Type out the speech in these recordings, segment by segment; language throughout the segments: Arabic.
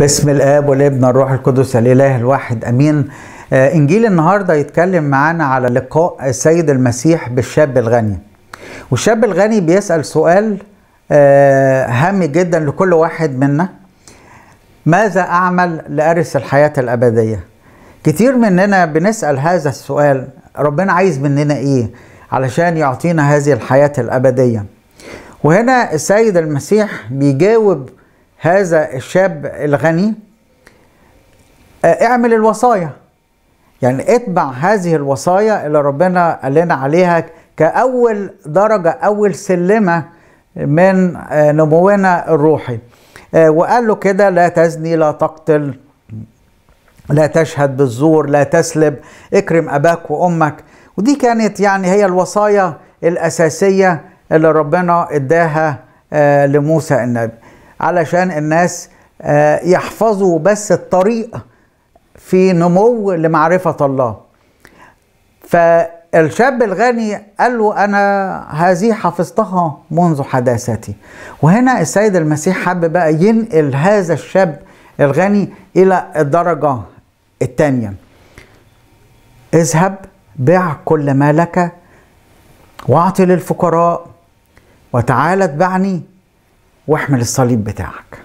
باسم الاب والابن الروح القدس الاله الواحد امين آه، انجيل النهارده يتكلم معانا على لقاء السيد المسيح بالشاب الغني والشاب الغني بيسال سؤال آه، هام جدا لكل واحد منا ماذا اعمل لارث الحياه الابديه كتير مننا بنسال هذا السؤال ربنا عايز مننا ايه علشان يعطينا هذه الحياه الابديه وهنا السيد المسيح بيجاوب هذا الشاب الغني آه، اعمل الوصايا يعني اتبع هذه الوصايا اللي ربنا قال لنا عليها كأول درجة أول سلمة من آه، نمونا الروحي آه، وقال له كده لا تزني لا تقتل لا تشهد بالزور لا تسلب اكرم أباك وأمك ودي كانت يعني هي الوصايا الأساسية اللي ربنا اداها لموسى النبي علشان الناس آه، يحفظوا بس الطريق في نمو لمعرفة الله فالشاب الغني قال له أنا هذه حفظتها منذ حداثتي وهنا السيد المسيح حب بقى ينقل هذا الشاب الغني إلى الدرجة الثانية اذهب بيع كل ما لك واعطي للفقراء وتعال اتبعني واحمل الصليب بتاعك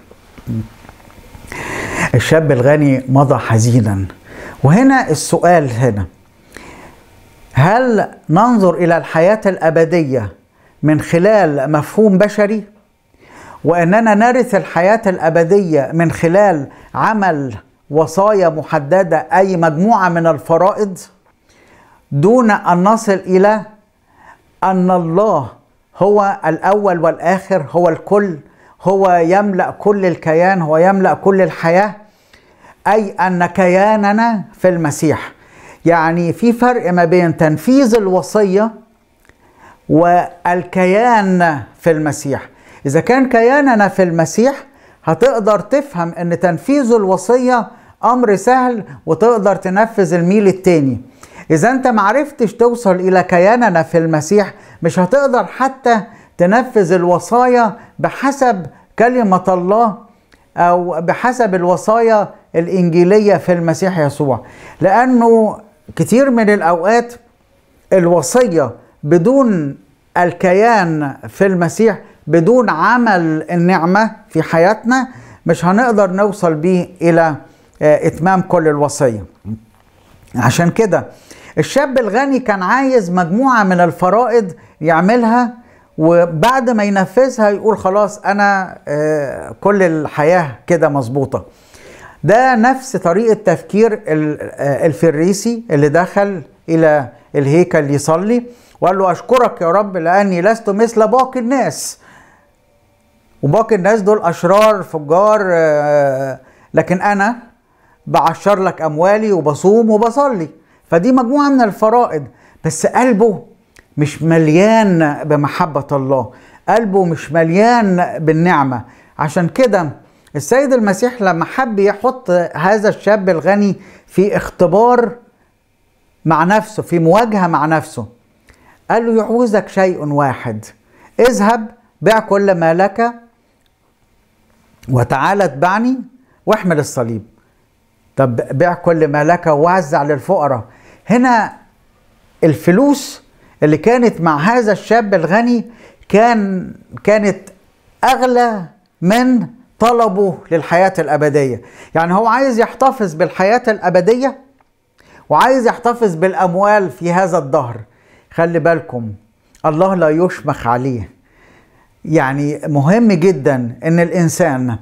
الشاب الغني مضى حزينا وهنا السؤال هنا هل ننظر الى الحياه الابديه من خلال مفهوم بشري واننا نرث الحياه الابديه من خلال عمل وصايا محدده اي مجموعه من الفرائض دون ان نصل الى ان الله هو الاول والاخر هو الكل هو يملا كل الكيان هو يملا كل الحياه اي ان كياننا في المسيح يعني في فرق ما بين تنفيذ الوصيه والكيان في المسيح اذا كان كياننا في المسيح هتقدر تفهم ان تنفيذ الوصيه امر سهل وتقدر تنفذ الميل التاني اذا انت معرفتش توصل الى كياننا في المسيح مش هتقدر حتى تنفذ الوصايا بحسب كلمة الله أو بحسب الوصايا الإنجيلية في المسيح يسوع لأنه كتير من الأوقات الوصية بدون الكيان في المسيح بدون عمل النعمة في حياتنا مش هنقدر نوصل بيه إلى آه، إتمام كل الوصية عشان كده الشاب الغني كان عايز مجموعة من الفرائض يعملها وبعد ما ينفذها يقول خلاص انا آه، كل الحياه كده مظبوطه ده نفس طريقه تفكير آه، الفريسي اللي دخل الى الهيكل يصلي وقال له اشكرك يا رب لاني لست مثل باقي الناس وباقي الناس دول اشرار فجار آه، لكن انا بعشر لك اموالي وبصوم وبصلي فدي مجموعه من الفرائض بس قلبه مش مليان بمحبة الله قلبه مش مليان بالنعمة عشان كده السيد المسيح لما حب يحط هذا الشاب الغني في اختبار مع نفسه في مواجهة مع نفسه قال له يعوزك شيء واحد اذهب بيع كل ما لك وتعالى اتبعني واحمل الصليب طب بيع كل ما لك ووزع للفقراء هنا الفلوس اللي كانت مع هذا الشاب الغني كان كانت اغلى من طلبه للحياه الابديه يعني هو عايز يحتفظ بالحياه الابديه وعايز يحتفظ بالاموال في هذا الدهر خلي بالكم الله لا يشمخ عليه يعني مهم جدا ان الانسان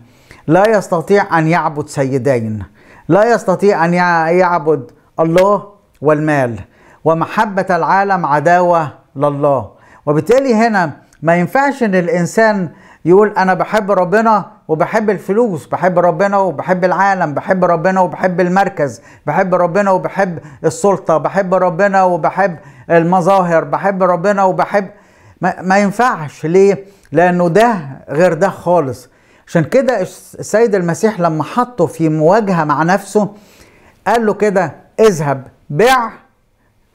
لا يستطيع ان يعبد سيدين لا يستطيع ان يعبد الله والمال ومحبة العالم عداوة لله وبالتالي هنا ما ينفعش ان الانسان يقول انا بحب ربنا وبحب الفلوس بحب ربنا وبحب العالم بحب ربنا وبحب المركز بحب ربنا وبحب السلطة بحب ربنا وبحب المظاهر بحب ربنا وبحب ما, ما ينفعش ليه لانه ده غير ده خالص عشان كده السيد المسيح لما حطه في مواجهة مع نفسه قال له كده اذهب بيع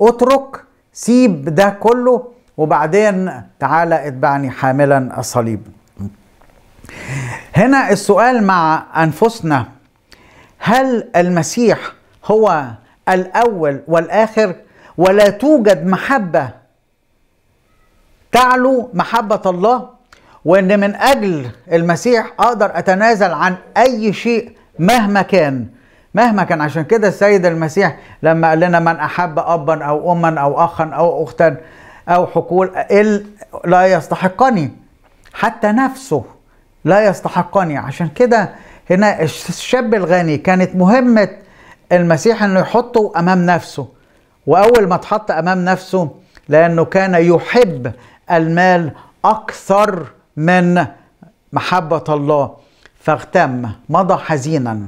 اترك سيب ده كله وبعدين تعالى اتبعني حاملا الصليب هنا السؤال مع انفسنا هل المسيح هو الاول والاخر ولا توجد محبه تعلو محبه الله وان من اجل المسيح اقدر اتنازل عن اي شيء مهما كان مهما كان عشان كده السيد المسيح لما قال لنا من أحب أبا أو أما أو أخا أو أختا أو حقول لا يستحقني حتى نفسه لا يستحقني عشان كده هنا الشاب الغني كانت مهمة المسيح انه يحطه امام نفسه واول ما اتحط امام نفسه لانه كان يحب المال اكثر من محبة الله فاغتم مضى حزينا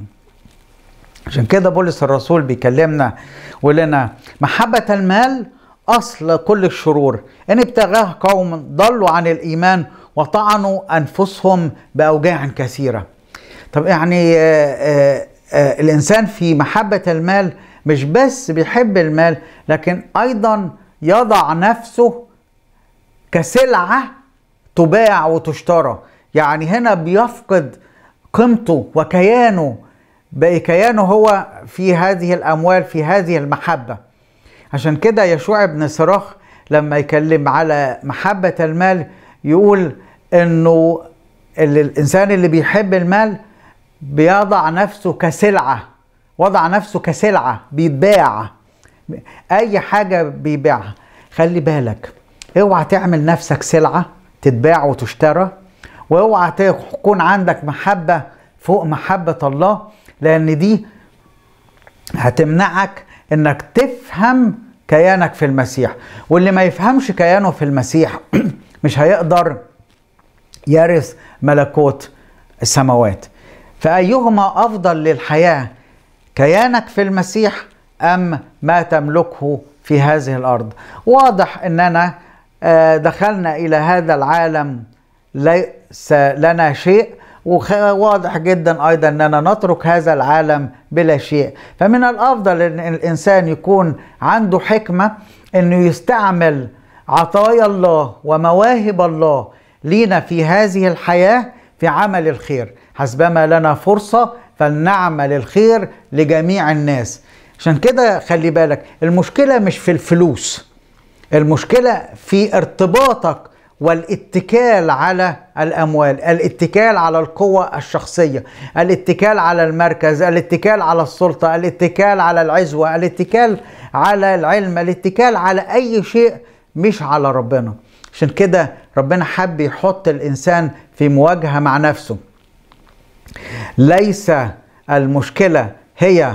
عشان كده بولس الرسول بيكلمنا ولنا محبة المال أصل كل الشرور إن ابتغاه قوم ضلوا عن الإيمان وطعنوا أنفسهم بأوجاع كثيرة طب يعني آآ آه، آآ آه، آه، الإنسان في محبة المال مش بس بيحب المال لكن أيضا يضع نفسه كسلعة تباع وتشترى يعني هنا بيفقد قيمته وكيانه كيانه هو في هذه الأموال في هذه المحبة عشان كده يشوع ابن صراخ لما يكلم على محبة المال يقول انه الانسان اللي بيحب المال بيضع نفسه كسلعة وضع نفسه كسلعة بيتباع اي حاجة بيبيعها خلي بالك اوعى تعمل نفسك سلعة تتباع وتشترى واوعى تكون عندك محبة فوق محبة الله لان دي هتمنعك انك تفهم كيانك في المسيح واللي ما يفهمش كيانه في المسيح مش هيقدر يرث ملكوت السماوات فأيهما أفضل للحياة كيانك في المسيح أم ما تملكه في هذه الأرض واضح أننا آه، دخلنا إلى هذا العالم ليس لنا شيء وواضح جدا ايضا اننا نترك هذا العالم بلا شيء فمن الافضل ان الانسان يكون عنده حكمه انه يستعمل عطايا الله ومواهب الله لينا في هذه الحياه في عمل الخير حسبما لنا فرصه فلنعمل الخير لجميع الناس عشان كده خلي بالك المشكله مش في الفلوس المشكله في ارتباطك والاتكال على الاموال الاتكال على القوه الشخصيه الاتكال على المركز الاتكال على السلطه الاتكال على العزوه الاتكال على العلم الاتكال على اي شيء مش على ربنا عشان كده ربنا حب يحط الانسان في مواجهه مع نفسه ليس المشكله هي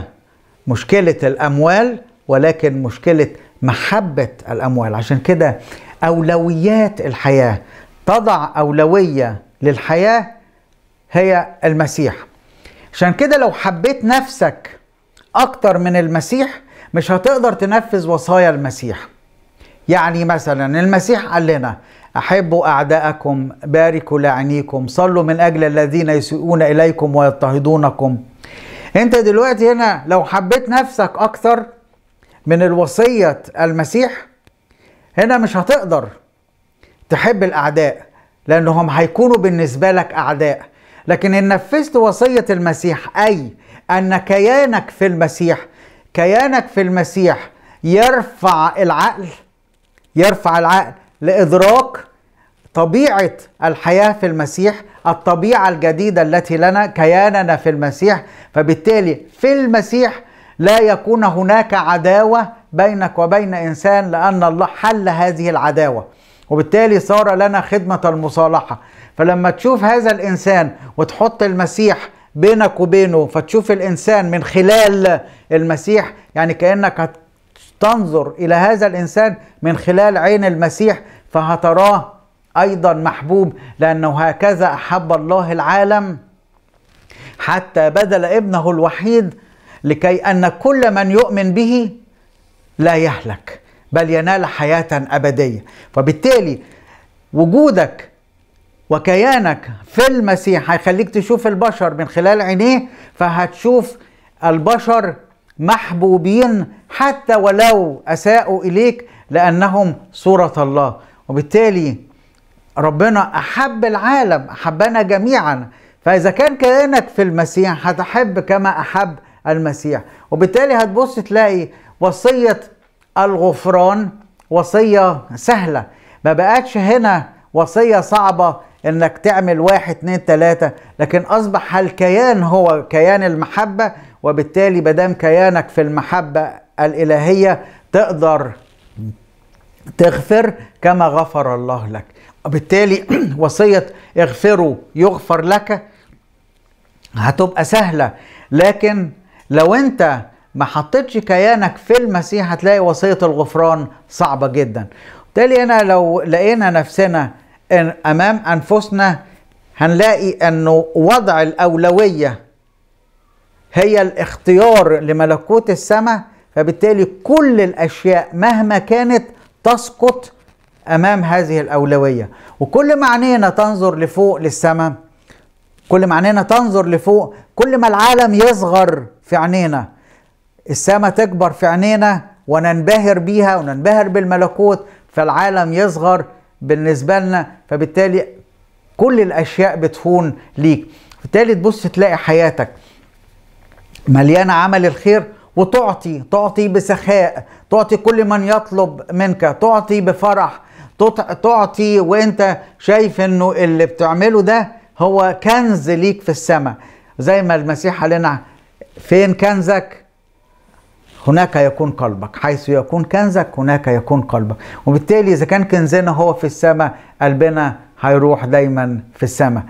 مشكله الاموال ولكن مشكله محبه الاموال عشان كده أولويات الحياة تضع أولوية للحياة هي المسيح عشان كده لو حبيت نفسك أكتر من المسيح مش هتقدر تنفذ وصايا المسيح يعني مثلا المسيح قال لنا أحبوا أعداءكم باركوا لعنيكم صلوا من أجل الذين يسيئون إليكم ويضطهدونكم أنت دلوقتي هنا لو حبيت نفسك أكثر من الوصية المسيح هنا مش هتقدر تحب الاعداء لانهم هيكونوا بالنسبه لك اعداء لكن ان نفذت وصيه المسيح اي ان كيانك في المسيح كيانك في المسيح يرفع العقل يرفع العقل لادراك طبيعه الحياه في المسيح الطبيعه الجديده التي لنا كياننا في المسيح فبالتالي في المسيح لا يكون هناك عداوه بينك وبين إنسان لأن الله حل هذه العداوة وبالتالي صار لنا خدمة المصالحة فلما تشوف هذا الإنسان وتحط المسيح بينك وبينه فتشوف الإنسان من خلال المسيح يعني كأنك تنظر إلى هذا الإنسان من خلال عين المسيح فهتراه أيضا محبوب لأنه هكذا أحب الله العالم حتى بذل ابنه الوحيد لكي أن كل من يؤمن به لا يهلك بل ينال حياة أبدية فبالتالي وجودك وكيانك في المسيح هيخليك تشوف البشر من خلال عينيه فهتشوف البشر محبوبين حتى ولو اساءوا اليك لانهم صوره الله وبالتالي ربنا احب العالم احبنا جميعا فاذا كان كيانك في المسيح هتحب كما احب المسيح وبالتالي هتبص تلاقي وصية الغفران وصية سهلة ما بقتش هنا وصية صعبة انك تعمل واحد اتنين تلاتة لكن اصبح الكيان هو كيان المحبة وبالتالي مادام كيانك في المحبة الالهية تقدر تغفر كما غفر الله لك وبالتالي وصية اغفروا يغفر لك هتبقى سهلة لكن لو انت ما حطيتش كيانك في المسيح هتلاقي وصية الغفران صعبة جدا بالتالي أنا لو لقينا نفسنا أمام أنفسنا هنلاقي أنه وضع الأولوية هي الاختيار لملكوت السماء فبالتالي كل الأشياء مهما كانت تسقط أمام هذه الأولوية وكل ما عينينا تنظر لفوق للسماء كل ما عينينا تنظر لفوق كل ما العالم يصغر في عينينا السماء تكبر في عينينا وننبهر بيها وننبهر بالملكوت فالعالم يصغر بالنسبة لنا فبالتالي كل الأشياء بتهون ليك بالتالي تبص تلاقي حياتك مليانة عمل الخير وتعطي تعطي بسخاء تعطي كل من يطلب منك تعطي بفرح تعطي وانت شايف انه اللي بتعمله ده هو كنز ليك في السماء زي ما المسيح قال لنا فين كنزك هناك يكون قلبك حيث يكون كنزك هناك يكون قلبك وبالتالي إذا كان كنزنا هو في السماء قلبنا هيروح دايما في السماء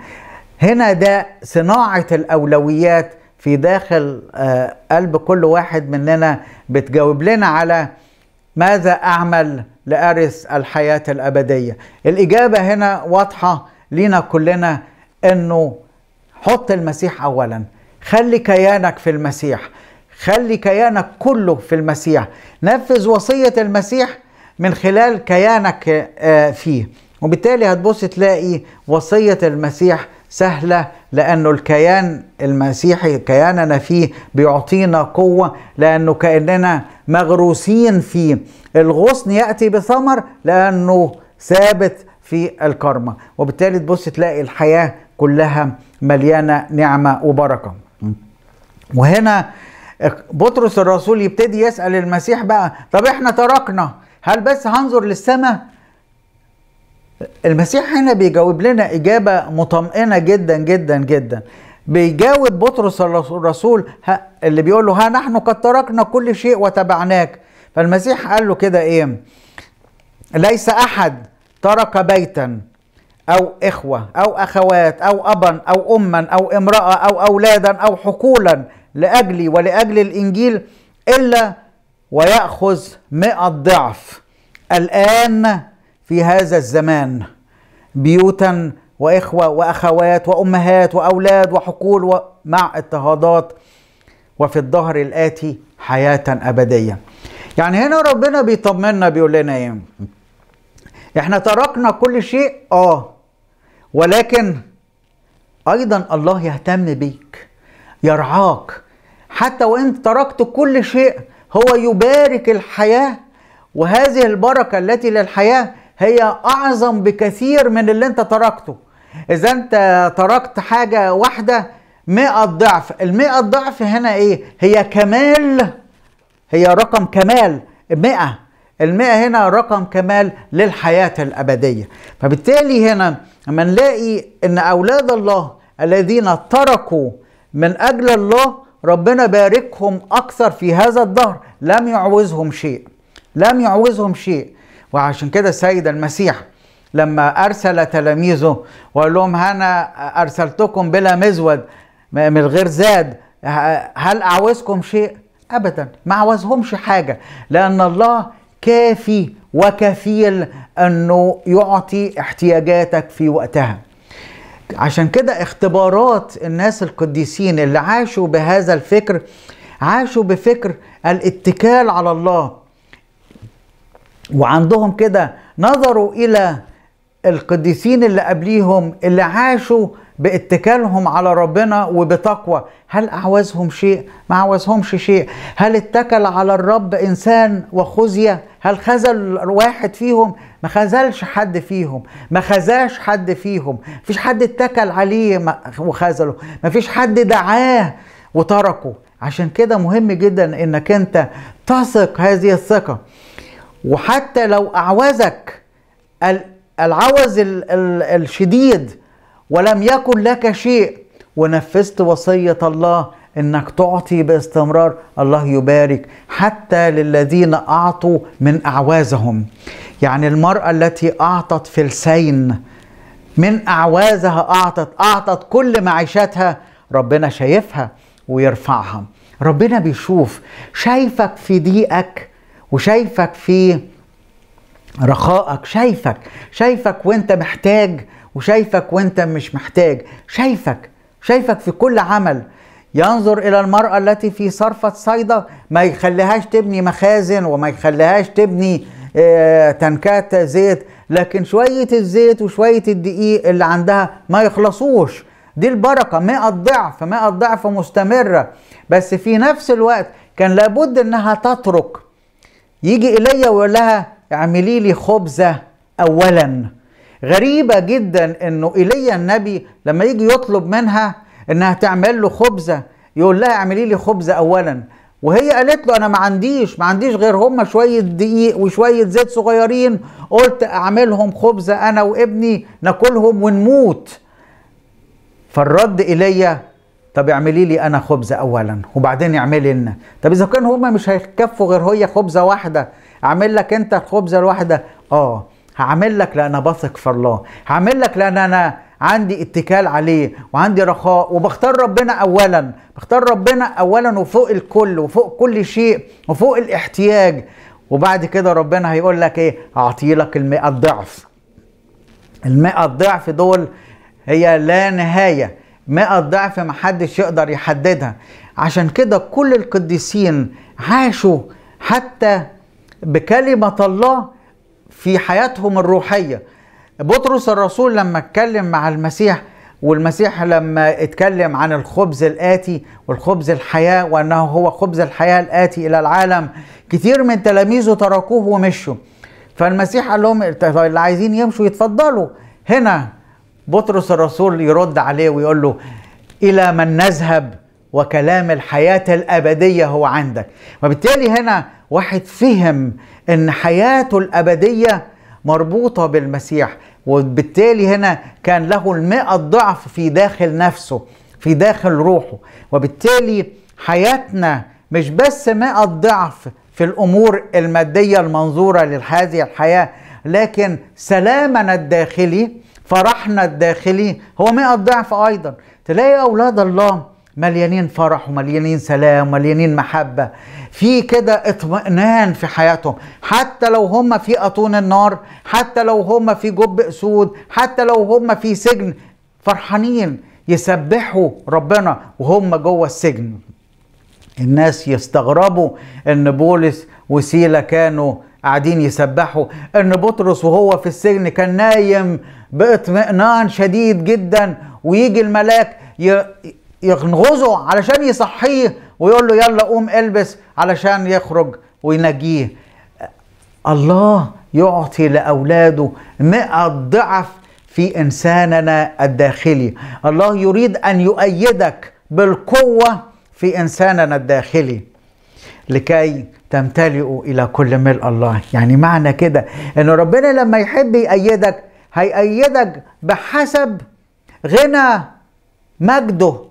هنا ده صناعة الأولويات في داخل آه، قلب كل واحد مننا بتجاوب لنا على ماذا أعمل لأرث الحياة الأبدية الإجابة هنا واضحة لينا كلنا أنه حط المسيح أولا خلي كيانك في المسيح خلي كيانك كله في المسيح نفذ وصية المسيح من خلال كيانك آه، فيه وبالتالي هتبص تلاقي وصية المسيح سهلة لأنه الكيان المسيحي كياننا فيه بيعطينا قوة لأنه كأننا مغروسين فيه الغصن يأتي بثمر لأنه ثابت في الكرمة وبالتالي تبص تلاقي الحياة كلها مليانة نعمة وبركة وهنا بطرس الرسول يبتدي يسأل المسيح بقى طب احنا تركنا هل بس هنظر للسماء المسيح هنا بيجاوب لنا إجابة مطمئنة جدا جدا جدا بيجاوب بطرس الرسول اللي بيقول له ها نحن قد تركنا كل شيء وتبعناك فالمسيح قال له كده ايه ليس احد ترك بيتا او اخوه او اخوات او ابا او اما او امراه او اولادا او حقولا لأجلي ولأجل الإنجيل إلا ويأخذ مئة ضعف الآن في هذا الزمان بيوتا وإخوة وأخوات وأمهات وأولاد وحقول مع اضطهادات وفي الظهر الآتي حياة أبدية يعني هنا ربنا بيطمنا بيقول لنا ايه احنا تركنا كل شيء اه ولكن ايضا الله يهتم بيك يرعاك حتى وإن تركت كل شيء هو يبارك الحياه وهذه البركه التي للحياه هي اعظم بكثير من اللي انت تركته اذا انت تركت حاجه واحده مئة ضعف المئة ضعف هنا ايه هي كمال هي رقم كمال مئة المئة هنا رقم كمال للحياة الأبدية فبالتالي هنا لما نلاقي أن أولاد الله الذين تركوا من أجل الله ربنا باركهم أكثر في هذا الدهر لم يعوزهم شيء لم يعوزهم شيء وعشان كده السيد المسيح لما أرسل تلاميذه وقال لهم أنا أرسلتكم بلا مزود من غير زاد هل أعوزكم شيء؟ أبدا ما عوزهمش حاجة لأن الله كافي وكفيل أنه يعطي احتياجاتك في وقتها عشان كده اختبارات الناس القديسين اللي عاشوا بهذا الفكر عاشوا بفكر الاتكال على الله وعندهم كده نظروا الى القديسين اللي قبليهم اللي عاشوا باتكالهم على ربنا وبتقوى هل أعوزهم شيء؟ ما أعوزهمش شيء هل اتكل على الرب إنسان وخزية؟ هل خذل واحد فيهم؟ ما خذلش حد فيهم ما خذاش حد فيهم فيش حد اتكل عليه وخذله فيش حد دعاه وتركه عشان كده مهم جدا انك انت تثق هذه الثقه وحتى لو اعوزك العوز الشديد ولم يكن لك شيء ونفذت وصية الله انك تعطي باستمرار الله يبارك حتى للذين اعطوا من اعوازهم يعني المراه التي اعطت فلسين من اعوازها اعطت اعطت كل معيشتها ربنا شايفها ويرفعها ربنا بيشوف شايفك في ضيقك وشايفك في رخائك شايفك شايفك وانت محتاج وشايفك وانت مش محتاج شايفك شايفك في كل عمل ينظر الى المراه التي في صرفه صيده ما يخليهاش تبني مخازن وما يخليهاش تبني آه، تنكات زيت لكن شويه الزيت وشويه الدقيق اللي عندها ما يخلصوش دي البركه 100 ضعف 100 ضعف مستمره بس في نفس الوقت كان لابد انها تترك يجي الي ويقول لها اعملي لي خبزه اولا غريبة جدا انه ايليا النبي لما يجي يطلب منها انها تعمل له خبزة يقول لها اعملي لي خبزة اولا وهي قالت له انا ما عنديش ما عنديش غير هما شوية دقيق وشوية زيت صغيرين قلت اعملهم خبزة انا وابني ناكلهم ونموت فالرد ايليا طب اعملي لي انا خبزة اولا وبعدين اعملي لنا طب اذا كان هما مش هيكفوا غير هي خبزة واحدة اعمل لك انت الخبزة الواحدة اه هعمل لك لأن بثق في الله هعمل لك لأن أنا عندي اتكال عليه وعندي رخاء وبختار ربنا أولا بختار ربنا أولا وفوق الكل وفوق كل شيء وفوق الاحتياج وبعد كده ربنا هيقول لك ايه اعطي لك المئة ضعف المئة ضعف دول هي لا نهاية مئة ضعف محدش يقدر يحددها عشان كده كل القديسين عاشوا حتى بكلمة الله في حياتهم الروحيه بطرس الرسول لما اتكلم مع المسيح والمسيح لما اتكلم عن الخبز الآتي والخبز الحياة وأنه هو خبز الحياة الآتي إلى العالم كتير من تلاميذه تركوه ومشوا فالمسيح قال لهم طيب اللي عايزين يمشوا يتفضلوا هنا بطرس الرسول يرد عليه ويقول له إلى من نذهب وكلام الحياة الأبدية هو عندك وبالتالي هنا واحد فهم أن حياته الأبدية مربوطة بالمسيح وبالتالي هنا كان له المئة ضعف في داخل نفسه في داخل روحه وبالتالي حياتنا مش بس مئة ضعف في الأمور المادية المنظورة لهذه الحياة لكن سلامنا الداخلي فرحنا الداخلي هو مئة ضعف أيضا تلاقي أولاد الله مليانين فرح ومليانين سلام ومليانين محبة في كده اطمئنان في حياتهم حتى لو هم في أطون النار حتى لو هم في جب أسود حتى لو هم في سجن فرحانين يسبحوا ربنا وهم جوه السجن الناس يستغربوا ان بولس وسيلة كانوا قاعدين يسبحوا ان بطرس وهو في السجن كان نايم باطمئنان شديد جدا ويجي الملاك يغنغزه علشان يصحيه ويقول له يلا قوم البس علشان يخرج وينجيه الله يعطي لأولاده مئة ضعف في إنساننا الداخلي الله يريد أن يؤيدك بالقوة في إنساننا الداخلي لكي تمتلئوا إلى كل ملء الله يعني معنى كده أن ربنا لما يحب يأيدك هيأيدك بحسب غنى مجده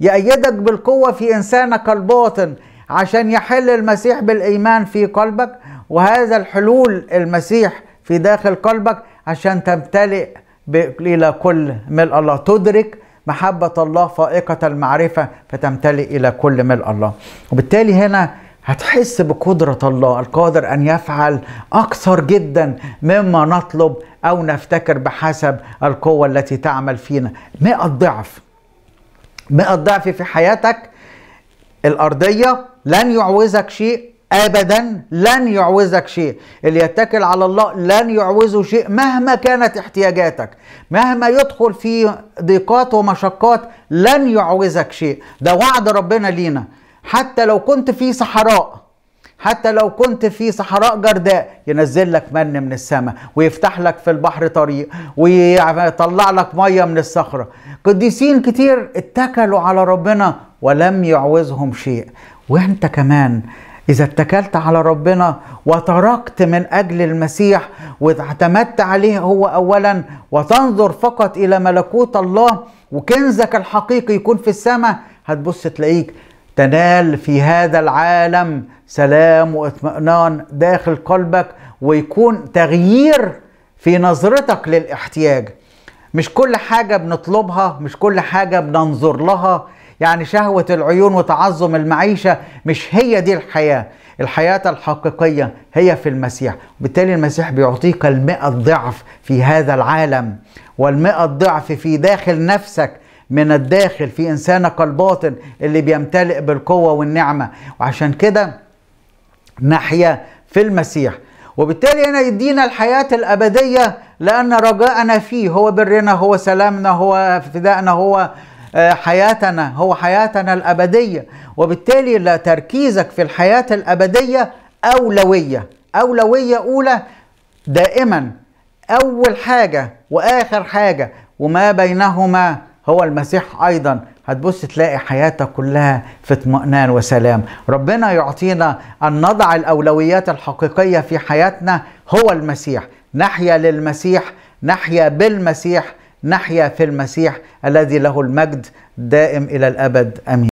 يأيدك بالقوة في إنسانك الباطن عشان يحل المسيح بالإيمان في قلبك وهذا الحلول المسيح في داخل قلبك عشان تمتلئ إلى كل ملء الله تدرك محبة الله فائقة المعرفة فتمتلئ إلى كل ملء الله وبالتالي هنا هتحس بقدرة الله القادر أن يفعل أكثر جدا مما نطلب أو نفتكر بحسب القوة التي تعمل فينا مئة ضعف مئة ضعف في حياتك الأرضية لن يعوزك شيء ابدا لن يعوزك شيء اللي يتكل على الله لن يعوزه شيء مهما كانت احتياجاتك مهما يدخل في ضيقات ومشقات لن يعوزك شيء ده وعد ربنا لينا حتى لو كنت في صحراء حتى لو كنت في صحراء جرداء ينزل لك من من السماء ويفتح لك في البحر طريق ويطلع لك ميه من الصخره قديسين كتير اتكلوا على ربنا ولم يعوزهم شيء وانت كمان إذا اتكلت على ربنا وتركت من أجل المسيح واعتمدت عليه هو أولا وتنظر فقط إلى ملكوت الله وكنزك الحقيقي يكون في السماء هتبص تلاقيك تنال في هذا العالم سلام واطمئنان داخل قلبك ويكون تغيير في نظرتك للاحتياج مش كل حاجة بنطلبها مش كل حاجة بننظر لها يعني شهوة العيون وتعظم المعيشة مش هي دي الحياة الحياة الحقيقية هي في المسيح وبالتالي المسيح بيعطيك المئة ضعف في هذا العالم والمئة ضعف في داخل نفسك من الداخل في إنسانك الباطن اللي بيمتلئ بالقوة والنعمة وعشان كده نحيا في المسيح وبالتالي هنا يدينا الحياة الأبدية لأن رجاءنا فيه هو برنا هو سلامنا هو فدائنا هو آه، حياتنا هو حياتنا الأبدية وبالتالي لا تركيزك في الحياة الأبدية أولوية أولوية أولى دائما أول حاجة وآخر حاجة وما بينهما هو المسيح ايضا هتبص تلاقي حياتك كلها في اطمئنان وسلام ربنا يعطينا ان نضع الاولويات الحقيقيه في حياتنا هو المسيح نحيا للمسيح نحيا بالمسيح نحيا في المسيح الذي له المجد دائم الى الابد امين